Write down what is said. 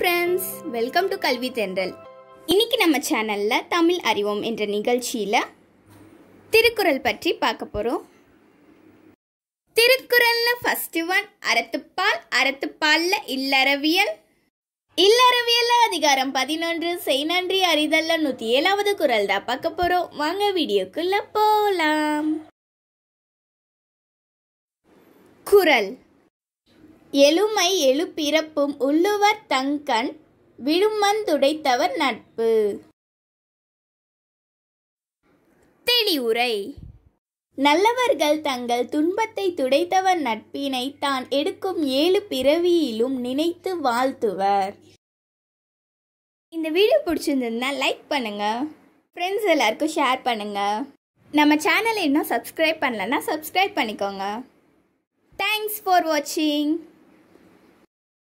friends welcome to கல்வி தென்றல் இன்னைக்கு நம்ம சேனலில் தமிழ் அறிவோம் என்ற நிகழ்ச்சியில் திருக்குறள் பற்றி பார்க்க போகிறோம் திருக்குறளில் ஃபஸ்ட்டு ஒன் அறத்துப்பால் அறத்துப்பாலில் இல்லறவியல் இல்லறவியல் அதிகாரம் பதினொன்று செய் நன்றி அறிதல்ல நூற்றி ஏழாவது குரல் தான் பார்க்க போகிறோம் வாங்க வீடியோக்குள்ளே போகலாம் குரல் எழுமை எழுப்பிறப்பும் உள்ளுவர் தங்கண் விழுமந்துடைத்தவர் நட்பு தெளிவுரை நல்லவர்கள் தங்கள் துன்பத்தை துடைத்தவர் நட்பினை தான் எடுக்கும் ஏழு பிறவியிலும் நினைத்து வாழ்த்துவர் இந்த வீடியோ பிடிச்சிருந்ததுன்னா லைக் பண்ணுங்க ஃப்ரெண்ட்ஸ் எல்லாருக்கும் ஷேர் பண்ணுங்க நம்ம சேனலை இன்னும் சப்ஸ்கிரைப் பண்ணலன்னா சப்ஸ்கிரைப் பண்ணிக்கோங்க தேங்க்ஸ் ஃபார் வாட்சிங்